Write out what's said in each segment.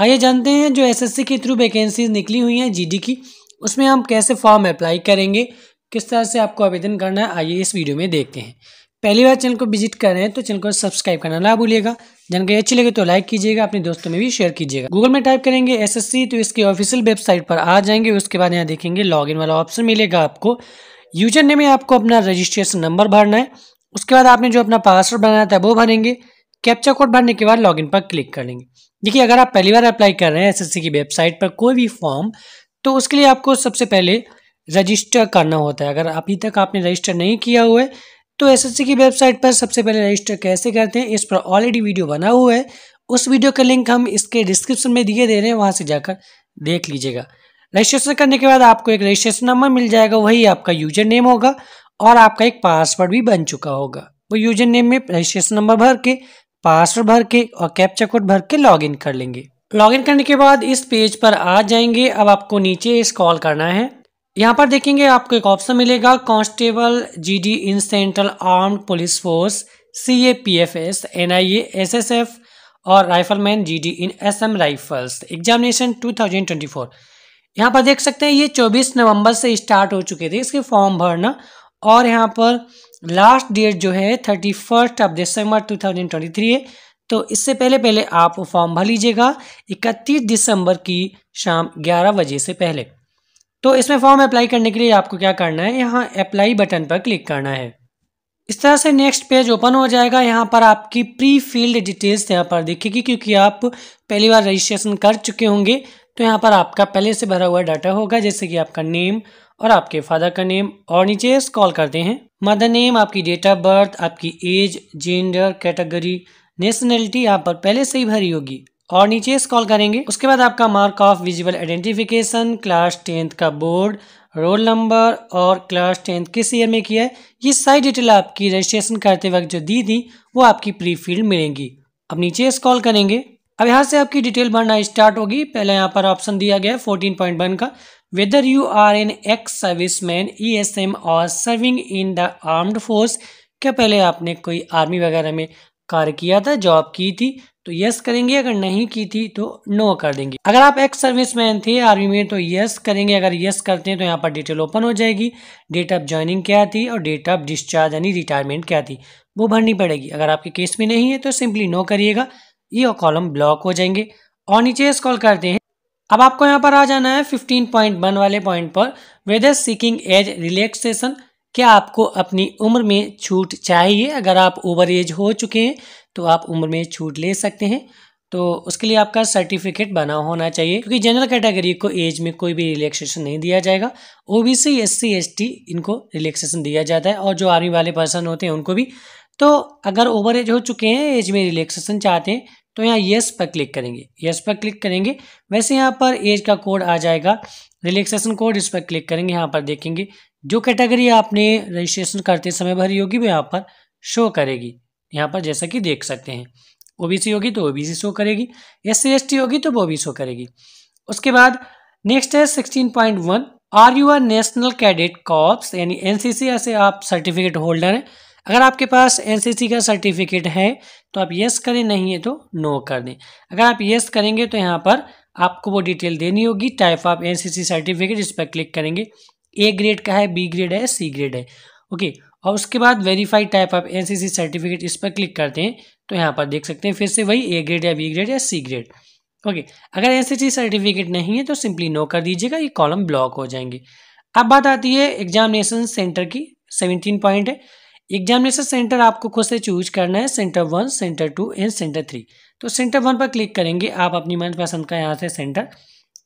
आइए हाँ, जानते हैं जो एसएससी के थ्रू वैकेंसीज निकली हुई हैं जीडी की उसमें हम कैसे फॉर्म अप्लाई करेंगे किस तरह से आपको आवेदन करना है आइए इस वीडियो में देखते हैं पहली बार चैनल को विजिट कर रहे हैं तो चैनल को सब्सक्राइब करना ना भूलिएगा जानकारी अच्छी लगे तो लाइक कीजिएगा अपने दोस्तों में भी शेयर कीजिएगा गूगल में टाइप करेंगे एसएससी तो इसके ऑफिशियल वेबसाइट पर आ जाएंगे उसके बाद यहाँ देखेंगे लॉगिन वाला ऑप्शन मिलेगा आपको यूजर ने में आपको अपना रजिस्ट्रेशन नंबर भरना है उसके बाद आपने जो अपना पासवर्ड बनाया था वो भरेंगे कैप्चा कोड भरने के बाद लॉगिन पर क्लिक कर लेंगे देखिए अगर आप पहली बार अप्लाई कर रहे हैं एसएससी की वेबसाइट पर कोई भी फॉर्म तो उसके लिए आपको सबसे पहले रजिस्टर करना होता है अगर अभी तक आपने रजिस्टर नहीं किया हुआ है तो एसएससी की वेबसाइट पर सबसे पहले रजिस्टर कैसे करते हैं इस पर ऑलरेडी वीडियो बना हुआ है उस वीडियो का लिंक हम इसके डिस्क्रिप्शन में दिए दे रहे हैं वहाँ से जाकर देख लीजिएगा रजिस्ट्रेशन करने के बाद आपको एक रजिस्ट्रेशन नंबर मिल जाएगा वही आपका यूजर नेम होगा और आपका एक पासवर्ड भी बन चुका होगा वो यूजर नेम में रजिस्ट्रेशन नंबर भर के पासवर्ड भर के और कैप्चा कोड भर के लॉगिन कर लेंगे लॉगिन करने के बाद इस पेज पर आ जाएंगे अब आपको नीचे स्क्रॉल करना है यहाँ पर देखेंगे आपको एक ऑप्शन मिलेगा constable GD in central arm police force C A P F S N I S S F और rifleman GD in Assam rifles examination two thousand यहाँ पर देख सकते हैं ये 24 नवंबर से स्टार्ट हो चुके थे इसके फॉर्म भरना और यहाँ पर लास्ट डेट जो है thirty first of December two thousand twenty three है तो इससे पहले पहले आप फॉर्म भर लीजिएगा इकतीस दिसंबर की शाम ग्यारह बजे से पहले तो इसमें फॉर्म अप्लाई करने के लिए आपको क्या करना है यहाँ अप्लाई बटन पर क्लिक करना है इस तरह से नेक्स्ट पेज ओपन हो जाएगा यहाँ पर आपकी प्री फील्ड डिटेल्स यहाँ पर दिखेगी क्योंकि आप पहली बार रजिस्ट्रेशन कर चुके होंगे तो यहाँ पर आपका पहले से भरा हुआ डाटा होगा जैसे कि आपका नेम और आपके फादर का नेम और नीचे स्कॉल करते हैं मदर नेम आपकी डेट ऑफ बर्थ आपकी एज जेंडर कैटेगरी नेशनलिटी यहाँ पर पहले से ही भरी होगी और नीचे स्कॉल करेंगे उसके बाद आपका mark of visual identification class tenth का बोर्ड रोल नंबर और क्लास टेंथ किस ईयर में किया है ये सारी डिटेल आपकी रजिस्ट्रेशन करते वक्त जो दी थी वो आपकी प्री फील्ड मिलेंगी अब नीचे स्कॉल करेंगे अब यहाँ से आपकी डिटेल भरना स्टार्ट होगी पहले यहाँ पर ऑप्शन दिया गया है फोर्टीन पॉइंट वन का whether you are an ex service man E S M और serving in the armed force क्या पहले आपने कोई आर्मी वगैरह में कार्य किया था जॉब की थी तो यस करेंगे अगर नहीं की थी तो नो कर देंगे अगर आप एक्स सर्विस मैन थे आर्मी में तो यस करेंगे अगर यस करते हैं तो यहाँ पर डिटेल ओपन हो जाएगी डेट ऑफ ज्वाइनिंग क्या थी और डेट ऑफ डिस्चार्ज यानी रिटायरमेंट क्या थी वो भरनी पड़ेगी अगर आपके केस में नहीं है तो सिंपली नो करिएगा ये कॉलम ब्लॉक हो जाएंगे और नीचे स्कॉल करते हैं अब आपको यहाँ पर आ जाना है वन वाले पॉइंट पर वेदर सीकिंग एज रिलैक्सेशन क्या आपको अपनी उम्र में छूट चाहिए अगर आप ओवर एज हो चुके हैं तो आप उम्र में छूट ले सकते हैं तो उसके लिए आपका सर्टिफिकेट बना होना चाहिए क्योंकि जनरल कैटेगरी को एज में कोई भी रिलैक्सेशन नहीं दिया जाएगा ओबीसी एससी एसटी इनको रिलैक्सेशन दिया जाता है और जो आर्मी वाले पर्सन होते हैं उनको भी तो अगर ओवर एज हो चुके हैं एज में रिलैक्सेशन चाहते हैं तो यहाँ यस पर क्लिक करेंगे यस पर क्लिक करेंगे वैसे यहाँ पर एज का कोड आ जाएगा रिलैक्सेशन कोड इस पर क्लिक करेंगे यहाँ पर देखेंगे जो कैटेगरी आपने रजिस्ट्रेशन करते समय भरी होगी वो यहाँ पर शो करेगी यहाँ पर जैसा कि देख सकते हैं सी होगी तो सी शो करेगी एस सी होगी तो वो भी शो करेगी उसके बाद नेक्स्ट है sixteen point one are you are national cadet corps यानी एनसीसी ऐसे आप सर्टिफिकेट होल्डर हैं अगर आपके पास एनसीसी का सर्टिफिकेट है तो आप येस करें नहीं है तो नो कर दें अगर आप येस करेंगे तो यहाँ पर आपको वो डिटेल देनी होगी टाइप ऑफ एनसीसी सर्टिफिकेट इस पर क्लिक करेंगे ए ग्रेड का है बी ग्रेड है सी ग्रेड है ओके और उसके बाद verified type of NCC certificate इस पर क्लिक करते हैं तो यहाँ पर देख सकते हैं फिर से वही ए ग्रेड या बी ग्रेड या सी ग्रेड ओके अगर एनसीसी सर्टिफिकेट नहीं है तो सिंपली नो कर दीजिएगा ये कॉलम ब्लॉक हो जाएंगे अब बात आती है एग्जामिनेशन सेंटर की सेवनटीन पॉइंट है एग्जामिनेशन सेंटर आपको खुद से चूज करना है centre one centre two and centre three तो सेंटर वन पर क्लिक करेंगे आप अपनी मनपसंद का यहाँ से सेंटर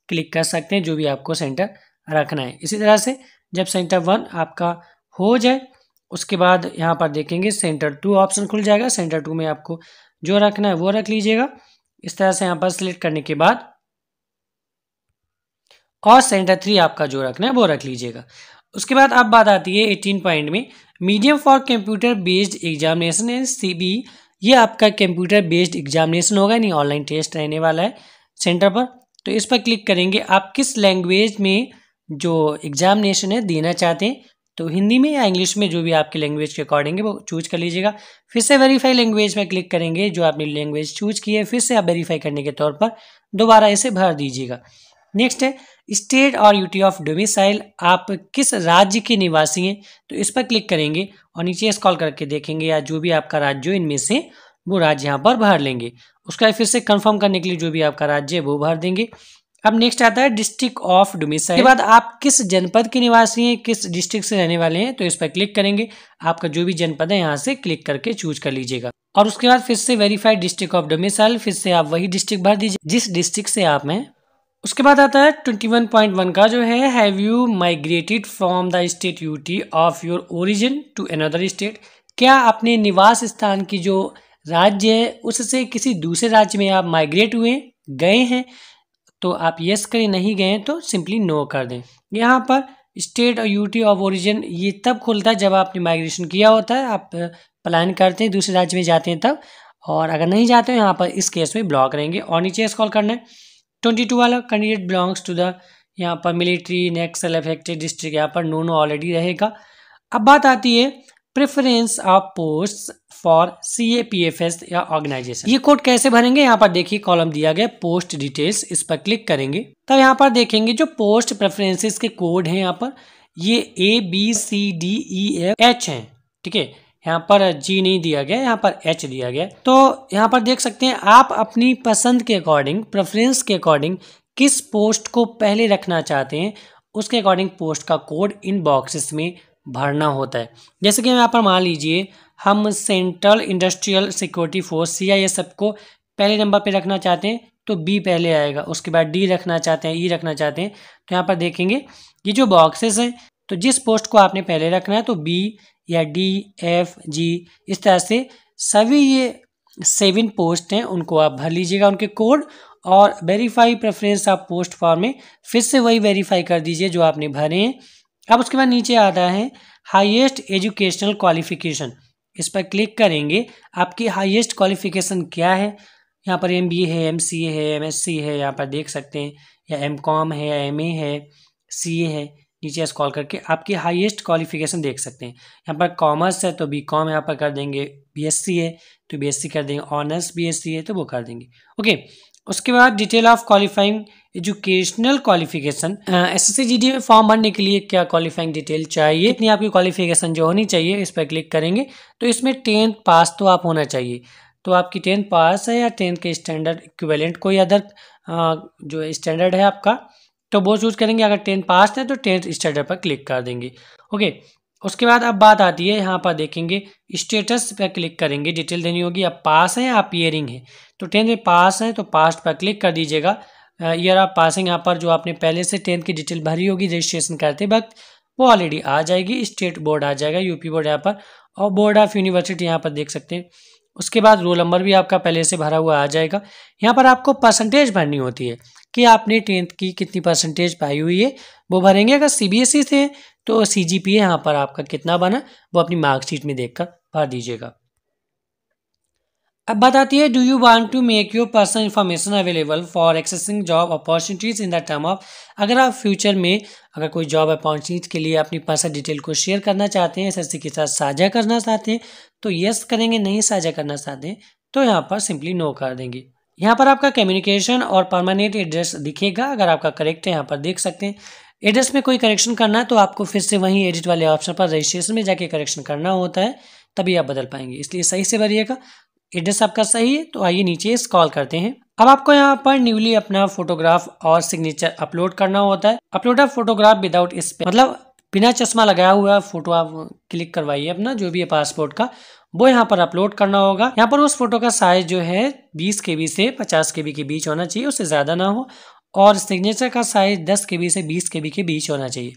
क्लिक कर सकते हैं जो भी आपको सेंटर रखना है इसी तरह से जब सेंटर वन आपका हो जाए उसके बाद यहाँ पर देखेंगे सेंटर टू ऑप्शन खुल जाएगा सेंटर टू में आपको जो रखना है वो रख लीजिएगा इस तरह से यहाँ पर सिलेक्ट करने के बाद और सेंटर थ्री आपका जो रखना है वो रख लीजिएगा उसके बाद अब बात आती है एटीन पॉइंट में medium for computer based examination है सी ये आपका कंप्यूटर बेस्ड एग्जामिनेशन होगा यानी ऑनलाइन टेस्ट रहने वाला है सेंटर पर तो इस पर क्लिक करेंगे आप किस लैंग्वेज में जो एग्जामिनेशन है देना चाहते हैं तो हिंदी में या इंग्लिश में जो भी आपकी लैंग्वेज के अकॉर्डिंग है वो चूज कर लीजिएगा फिर से वेरीफाई लैंग्वेज में क्लिक करेंगे जो आपने लैंग्वेज चूज की है फिर से आप वेरीफाई करने के तौर पर दोबारा इसे भर दीजिएगा नेक्स्ट है स्टेट और यूटी ऑफ डोमिसाइल आप किस राज्य के निवासी हैं तो इस पर क्लिक करेंगे और नीचे स्कॉल करके देखेंगे या जो भी आपका राज्य हो इनमें से वो राज्य यहाँ पर भर लेंगे उसका फिर से कंफर्म करने के लिए जो भी आपका राज्य है वो भर देंगे अब नेक्स्ट आता है डिस्ट्रिक्ट ऑफ डोमिसाइल के बाद आप किस जनपद के निवासी हैं किस डिस्ट्रिक्ट से रहने वाले हैं तो इस पर क्लिक करेंगे आपका जो भी जनपद है यहाँ से क्लिक करके चूज कर लीजिएगा और उसके बाद फिर से वेरीफाइड डिस्ट्रिक्ट ऑफ डोमिसाइल फिर से आप वही डिस्ट्रिक्ट भर दीजिए जिस डिस्ट्रिक्ट से आप हैं उसके बाद आता है ट्वेंटी वन पॉइंट वन का जो है have you migrated from the state UT of your origin to another state क्या अपने निवास स्थान की जो राज्य है उससे किसी दूसरे राज्य में आप माइग्रेट हुए गए हैं तो आप यस करें नहीं गए तो सिंपली नो कर दें यहाँ पर स्टेट और यूटी ऑफ ओरिजिन ये तब खुलता है जब आपने माइग्रेशन किया होता है आप प्लान करते हैं दूसरे राज्य में जाते हैं तब और अगर नहीं जाते हो यहाँ पर इस केस में ब्लॉक रहेंगे और नीचे स्कॉल करना है ट्वेंटी टू वाला कैंडिडेट बिलोंग्स टू द यहाँ पर मिलिट्री नेक्सल अफेक्टेड डिस्ट्रिक्ट यहाँ पर नो ऑलरेडी रहेगा अब बात आती है preference of post for C A P F S या ऑर्गेनाइजेशन ये कोड कैसे भरेंगे यहाँ पर देखिए कॉलम दिया गया पोस्ट डिटेल्स इस पर क्लिक करेंगे तब यहाँ पर देखेंगे जो पोस्ट प्रेफरेंसेस के कोड हैं यहाँ पर ये A B C D E F H हैं ठीक है यहाँ पर जी नहीं दिया गया यहाँ पर एच दिया गया तो यहाँ पर देख सकते हैं आप अपनी पसंद के अकॉर्डिंग प्रेफरेंस के अकॉर्डिंग किस पोस्ट को पहले रखना चाहते हैं उसके अकॉर्डिंग पोस्ट का कोड इन बॉक्सेस में भरना होता है जैसे कि यहाँ पर मान लीजिए हम central industrial security force C I S F को पहले नंबर पे रखना चाहते हैं तो बी पहले आएगा उसके बाद डी रखना चाहते हैं ई e रखना चाहते हैं तो यहाँ पर देखेंगे ये जो बॉक्सेस हैं तो जिस पोस्ट को आपने पहले रखना है तो बी या डी एफ जी इस तरह से सभी ये सेवन पोस्ट हैं उनको आप भर लीजिएगा उनके कोड और वेरीफाई प्रेफरेंस आप पोस्ट फॉर्म में फिर से वही वेरीफाई कर दीजिए जो आपने भरे हैं अब उसके बाद नीचे आता है हाईएस्ट एजुकेशनल क्वालिफिकेशन इस पर क्लिक करेंगे आपकी हाईएस्ट क्वालिफिकेशन क्या है यहाँ पर एम बी है एम सी है एम एस सी है यहाँ पर देख सकते हैं या एम कॉम है या एम ए है सी ए है नीचे स्कॉल करके आपकी हाईएस्ट क्वालिफिकेशन देख सकते हैं यहाँ पर कॉमर्स है तो बी कॉम यहाँ पर कर देंगे बीएससी है तो बीएससी कर देंगे ऑनर्स बीएससी है तो वो कर देंगे ओके उसके बाद detail of qualifying educational qualification S S में फॉर्म भरने के लिए क्या क्वालिफाइंग डिटेल चाहिए इतनी आपकी क्वालिफिकेशन जो होनी चाहिए इस पर क्लिक करेंगे तो इसमें टेंथ पास तो आप होना चाहिए तो आपकी टेंथ पास है या टेंथ के स्टैंडर्ड इक्वेलेंट कोई अदर जो स्टैंडर्ड है आपका तो वो चूज़ करेंगे अगर टेंथ पास है तो टेंथ स्टैंडर्ड पर क्लिक कर देंगे ओके उसके बाद अब बात आती है यहाँ पर देखेंगे स्टेटस पर क्लिक करेंगे डिटेल देनी होगी आप पास हैं आप ईयरिंग है तो टेंथ में पास है तो पास्ट पर क्लिक कर दीजिएगा ईयर ऑफ पासिंग यहाँ पर जो आपने पहले से टेंथ की डिटेल भरी होगी रजिस्ट्रेशन करते वक्त वो ऑलरेडी आ जाएगी स्टेट बोर्ड आ जाएगा यूपी बोर्ड यहाँ पर और बोर्ड ऑफ यूनिवर्सिटी यहाँ पर देख सकते हैं उसके बाद रोल नंबर भी आपका पहले से भरा हुआ आ जाएगा यहाँ पर आपको परसेंटेज भरनी होती है कि आपने टेंथ की कितनी परसेंटेज पाई हुई है वो भरेंगे अगर सी बी एस ई से तो सी जी पी यहाँ पर आपका कितना बना वो अपनी मार्कशीट में देखकर भर दीजिएगा अब बताती है do you want to make your personal information available for accessing job opportunities in the term of अगर आप फ्यूचर में अगर कोई जॉब अपॉर्चुनिटीज के लिए अपनी पर्सनल डिटेल को शेयर करना चाहते हैं एस के साथ साझा करना चाहते हैं तो यस करेंगे नहीं साझा करना चाहते हैं तो यहाँ पर सिंपली नो कर देंगे यहाँ पर आपका कम्युनिकेशन और परमानेंट एड्रेस दिखेगा अगर आपका करेक्ट है यहाँ पर देख सकते हैं एड्रेस में कोई करेक्शन करना है तो आपको फिर से वहीं एडिट वाले ऑप्शन पर रजिस्ट्रेशन में जाके करेक्शन करना होता है तभी आप बदल पाएंगे इसलिए सही से भरिएगा एड्रेस आपका सही है तो आइए नीचे स्कॉल करते हैं अब आपको यहाँ पर न्यूली अपना फोटोग्राफ और सिग्नेचर अपलोड करना होता है upload of photograph without space मतलब बिना चश्मा लगाया हुआ फोटो आप क्लिक करवाइए अपना जो भी है पासपोर्ट का वो यहाँ पर अपलोड करना होगा यहाँ पर उस फोटो का साइज जो है बीस के से पचास के के बीच होना चाहिए उससे ज़्यादा ना हो और सिग्नेचर का साइज दस के से बीस के के बीच होना चाहिए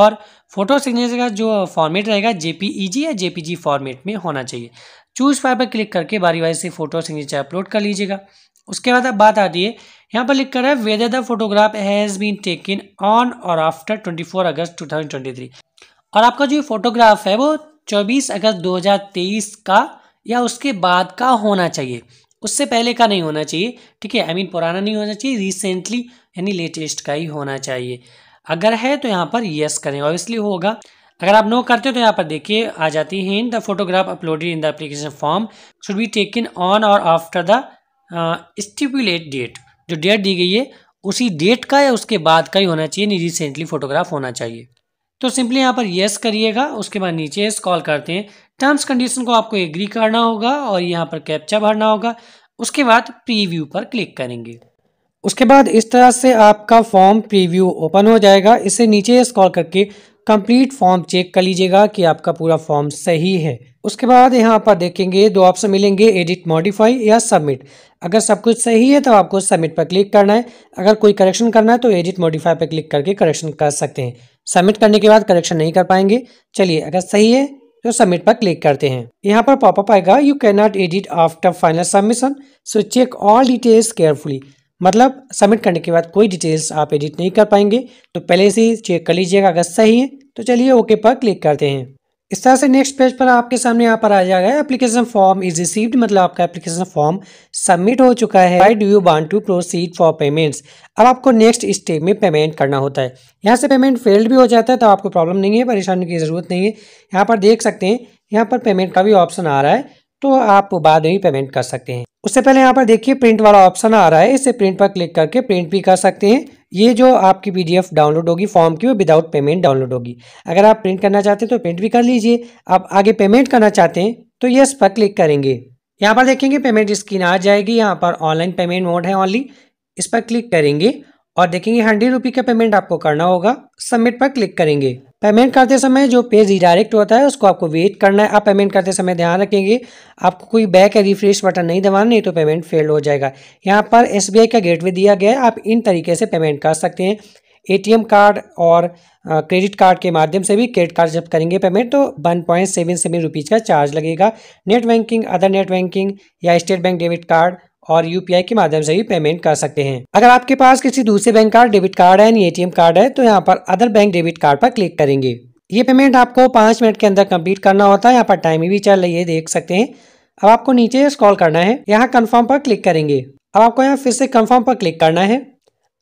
और फोटो सिग्नेचर का जो फॉर्मेट रहेगा जेपीईजी या जेपीजी फॉर्मेट में होना चाहिए चूज फाइव पर क्लिक करके बारी बारी से फोटो सिग्नेचर अपलोड कर लीजिएगा उसके बाद अब बात आती है यहाँ पर लिख कर है whether the photograph has been taken on or after 24 August 2023 और आपका जो फोटोग्राफ है वो 24 अगस्त 2023 का या उसके बाद का होना चाहिए उससे पहले का नहीं होना चाहिए ठीक है आई मीन पुराना नहीं होना चाहिए रिसेंटली यानी लेटेस्ट का ही होना चाहिए अगर है तो यहाँ पर यस करें ऑब्वियसली होगा अगर आप नो करते हो तो यहाँ पर देखिए आ जाती है in the photograph uploaded in the application form should be taken on or after the stipulate date जो डेट दी गई है उसी डेट का या उसके बाद का ही होना चाहिए नहीं रिसेंटली फोटोग्राफ होना चाहिए तो सिंपली यहाँ पर येस करिएगा उसके बाद नीचे येस कॉल करते हैं टर्म्स कंडीशन को आपको एग्री करना होगा और यहाँ पर कैप्चा भरना होगा उसके बाद प्रीव्यू पर क्लिक करेंगे उसके बाद इस तरह से आपका फॉर्म प्रीव्यू ओपन हो जाएगा इसे नीचे कॉल करके कंप्लीट फॉर्म चेक कर लीजिएगा कि आपका पूरा फॉर्म सही है उसके बाद यहाँ पर देखेंगे दो ऑप्शन मिलेंगे एडिट मॉडिफाई या सबमिट अगर सब कुछ सही है तो आपको सबमिट पर क्लिक करना है अगर कोई करेक्शन करना है तो एडिट मॉडिफाई पर क्लिक करके करेक्शन कर सकते हैं सबमिट करने के बाद करेक्शन नहीं कर पाएंगे चलिए अगर सही है तो सबमिट पर क्लिक करते हैं यहाँ पर पॉपअप आएगा you can not edit after final submission so check all details carefully मतलब सबमिट करने के बाद कोई डिटेल्स आप एडिट नहीं कर पाएंगे तो पहले से ही चेक कर लीजिएगा अगर सही है तो चलिए ओके पर क्लिक करते हैं इस तरह से नेक्स्ट पेज पर आपके सामने यहाँ पर आ जाएगा एप्लीकेशन फॉर्म इज रिसीव्ड मतलब आपका एप्लीकेशन फॉर्म सबमिट हो चुका है I do you want to proceed for payments अब आपको नेक्स्ट स्टेप में पेमेंट करना होता है यहाँ से पेमेंट फेल्ड भी हो जाता है तो आपको प्रॉब्लम नहीं है परेशानी की ज़रूरत नहीं है यहाँ पर देख सकते हैं यहाँ पर पेमेंट का भी ऑप्शन आ रहा है तो आप बाद में पेमेंट कर सकते हैं उससे पहले यहाँ पर देखिए प्रिंट वाला ऑप्शन आ रहा है इसे प्रिंट पर क्लिक करके प्रिंट भी कर सकते हैं ये जो आपकी पीडीएफ डाउनलोड होगी फॉर्म की वो विदाउट पेमेंट डाउनलोड होगी अगर आप प्रिंट करना चाहते हैं तो प्रिंट भी कर लीजिए आप आगे पेमेंट करना चाहते हैं तो यस पर क्लिक करेंगे यहाँ पर देखेंगे पेमेंट स्क्रीन आ जाएगी यहाँ पर ऑनलाइन पेमेंट मोड है ऑनली इस पर क्लिक करेंगे और देखेंगे हंड्रेड रुपी का पेमेंट आपको करना होगा सबमिट पर क्लिक करेंगे पेमेंट करते समय जो पेज रिडायरेक्ट होता है उसको आपको वेट करना है आप पेमेंट करते समय ध्यान रखेंगे आपको कोई बैक या रिफ्रेश बटन नहीं दबाना नहीं तो पेमेंट फेल हो जाएगा यहाँ पर एसबीआई का गेटवे दिया गया है आप इन तरीके से पेमेंट कर सकते हैं एटीएम कार्ड और क्रेडिट कार्ड के माध्यम से भी क्रेडिट कार्ड जब करेंगे पेमेंट तो one point seven seven rupees का चार्ज लगेगा net banking other net banking या स्टेट बैंक डेबिट कार्ड और यूपीआई के माध्यम से भी पेमेंट कर सकते हैं अगर आपके पास किसी दूसरे बैंक का डेबिट कार्ड है या एटीएम कार्ड है तो यहाँ पर अदर बैंक डेबिट कार्ड पर क्लिक करेंगे ये पेमेंट आपको पाँच मिनट के अंदर कंप्लीट करना होता है यहाँ पर टाइम भी चल रही है देख सकते हैं अब आपको नीचे स्कॉल करना है यहाँ कन्फर्म पर क्लिक करेंगे अब आपको यहाँ फिर से कन्फर्म पर क्लिक करना है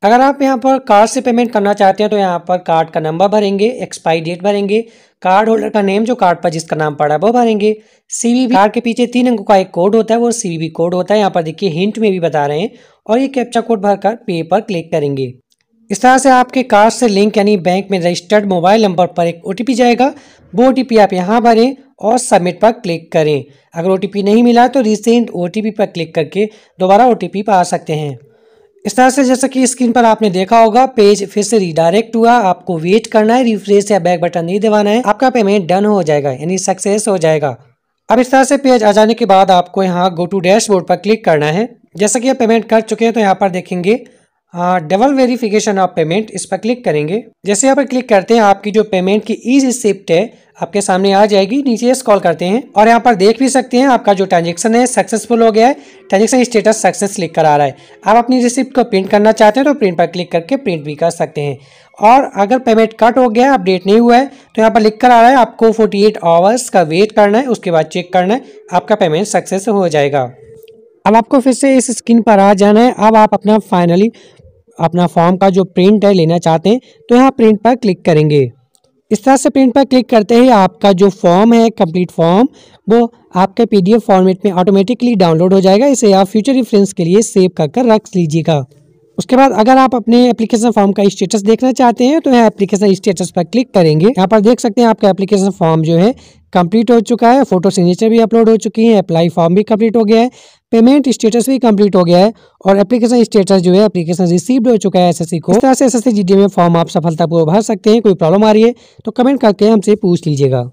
अगर आप यहाँ पर कार्ड से पेमेंट करना चाहते हैं तो यहाँ पर कार्ड का नंबर भरेंगे एक्सपायरी डेट भरेंगे कार्ड होल्डर का नेम जो कार्ड पर जिसका नाम पड़ा है वो भरेंगे सीवीवी कार्ड के पीछे तीन अंकों का एक कोड होता है वो सीवीवी कोड होता है यहाँ पर देखिए हिंट में भी बता रहे हैं और ये कैप्चा कोड भरकर पे पर क्लिक करेंगे इस तरह से आपके कार्ड से लिंक यानी बैंक में रजिस्टर्ड मोबाइल नंबर पर एक ओ जाएगा वो ओ आप यहाँ भरें और सबमिट पर क्लिक करें अगर ओ नहीं मिला तो रिसेंट ओ पर क्लिक करके दोबारा ओ पर आ सकते हैं इस तरह से जैसा कि स्क्रीन पर आपने देखा होगा पेज फिर से रिडायरेक्ट हुआ आपको वेट करना है रिफ्रेश या बैक बटन नहीं दबाना है आपका पेमेंट डन हो जाएगा यानी सक्सेस हो जाएगा अब इस तरह से पेज आ जाने के बाद आपको यहाँ गो टू डैशबोर्ड पर क्लिक करना है जैसा कि आप पेमेंट कर चुके हैं तो यहाँ पर देखेंगे डबल वेरिफिकेशन ऑफ पेमेंट इस पर क्लिक करेंगे जैसे यहाँ पर क्लिक करते हैं आपकी जो पेमेंट की ई रिसिप्ट है आपके सामने आ जाएगी नीचे कॉल करते हैं और यहाँ पर देख भी सकते हैं आपका जो ट्रांजेक्शन है सक्सेसफुल हो गया है ट्रांजेक्शन स्टेटस सक्सेस लिख कर आ रहा है आप अपनी रिसिप्ट को प्रिंट करना चाहते हैं तो प्रिंट पर क्लिक करके प्रिंट भी कर सकते हैं और अगर पेमेंट कट हो गया है अपडेट नहीं हुआ है तो यहाँ पर लिख कर आ रहा है आपको फोर्टी आवर्स का वेट करना है उसके बाद चेक करना है आपका पेमेंट सक्सेस हो जाएगा अब आपको फिर से इस स्क्रीन पर आ जाना है अब आप अपना फाइनली अपना फॉर्म का जो प्रिंट है लेना चाहते हैं तो यहाँ प्रिंट पर क्लिक करेंगे इस तरह से प्रिंट पर क्लिक करते ही आपका जो फॉर्म है कंप्लीट फॉर्म वो आपके पीडीएफ फॉर्मेट में ऑटोमेटिकली डाउनलोड हो जाएगा इसे आप फ्यूचर रिफरेंस के लिए सेव कर कर रख लीजिएगा उसके बाद अगर आप अपने एप्लीकेशन फॉर्म का स्टेटस देखना चाहते हैं तो यहाँ एप्लीकेशन स्टेटस पर क्लिक करेंगे यहाँ पर देख सकते हैं आपका एप्लीकेशन फॉर्म जो है कंप्लीट हो चुका है फोटो सिग्नेचर भी अपलोड हो चुकी है अप्लाई फॉर्म भी कंप्लीट हो गया है पेमेंट स्टेटस भी कंप्लीट हो गया है और एप्लीकेशन स्टेटस जो है एप्लीकेशन रिसीव हो चुका है एसएससी को इस तरह से एसएससी जीडी में फॉर्म आप सफलतापूर्वक भर सकते हैं कोई प्रॉब्लम आ रही है तो कमेंट करके हमसे पूछ लीजिएगा